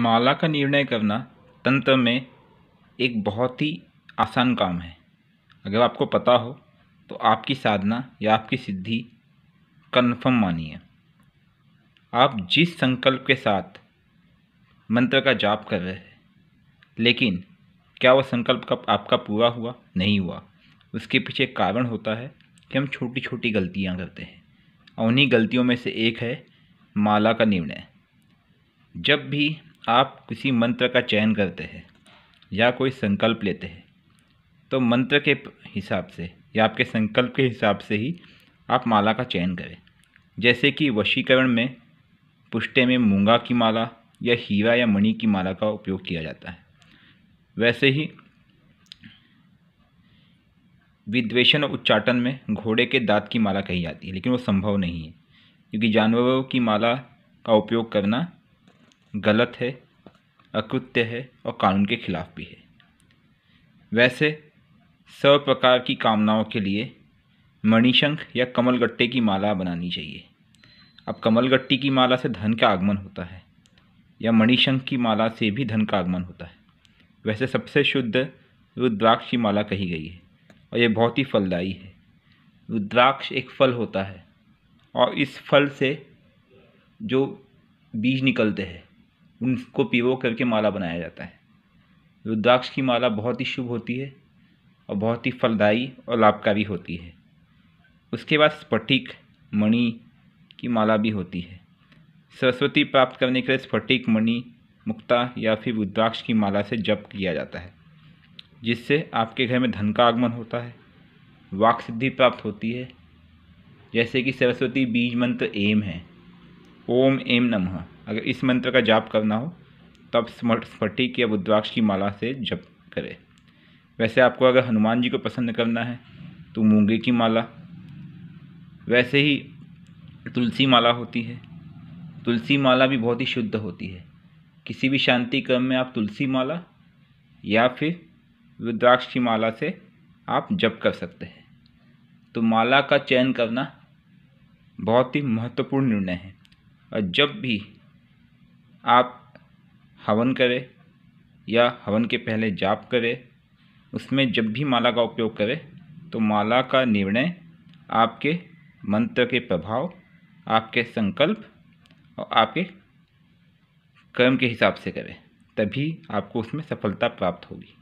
माला का निर्णय करना तंत्र में एक बहुत ही आसान काम है अगर आपको पता हो तो आपकी साधना या आपकी सिद्धि कन्फर्म मानिए आप जिस संकल्प के साथ मंत्र का जाप कर रहे हैं लेकिन क्या वह संकल्प का आपका पूरा हुआ नहीं हुआ उसके पीछे कारण होता है कि हम छोटी छोटी गलतियां करते हैं और उन्हीं गलतियों में से एक है माला का निर्णय जब भी आप किसी मंत्र का चयन करते हैं या कोई संकल्प लेते हैं तो मंत्र के हिसाब से या आपके संकल्प के हिसाब से ही आप माला का चयन करें जैसे कि वशीकरण में पुष्टे में मूंगा की माला या हीरा या मणि की माला का उपयोग किया जाता है वैसे ही विद्वेषण और उच्चाटन में घोड़े के दांत की माला कही जाती है लेकिन वो संभव नहीं है क्योंकि जानवरों की माला का उपयोग करना गलत है अकृत्य है और कानून के खिलाफ भी है वैसे सब प्रकार की कामनाओं के लिए मणिशंख या कमलगट्टे की माला बनानी चाहिए अब कमलगट्टी की माला से धन का आगमन होता है या मणिशंख की माला से भी धन का आगमन होता है वैसे सबसे शुद्ध रुद्राक्ष की माला कही गई है और यह बहुत ही फलदायी है रुद्राक्ष एक फल होता है और इस फल से जो बीज निकलते हैं उनको पिवो करके माला बनाया जाता है रुद्राक्ष की माला बहुत ही शुभ होती है और बहुत ही फलदायी और लाभकारी होती है उसके बाद स्फटिक मणि की माला भी होती है सरस्वती प्राप्त करने के लिए स्फटिक मणि मुक्ता या फिर रुद्राक्ष की माला से जप किया जाता है जिससे आपके घर में धन का आगमन होता है वाक सिद्धि प्राप्त होती है जैसे कि सरस्वती बीज मंत्र एम है ओम एम नमः अगर इस मंत्र का जाप करना हो तो आप स्फटिक या बुद्धवाक्ष की माला से जप करें वैसे आपको अगर हनुमान जी को पसंद करना है तो मूंगे की माला वैसे ही तुलसी माला होती है तुलसी माला भी बहुत ही शुद्ध होती है किसी भी शांति क्रम में आप तुलसी माला या फिर रुद्राक्ष की माला से आप जप कर सकते हैं तो माला का चयन करना बहुत ही महत्वपूर्ण निर्णय है और जब भी आप हवन करें या हवन के पहले जाप करें उसमें जब भी माला का उपयोग करें तो माला का निर्णय आपके मंत्र के प्रभाव आपके संकल्प और आपके कर्म के हिसाब से करें तभी आपको उसमें सफलता प्राप्त होगी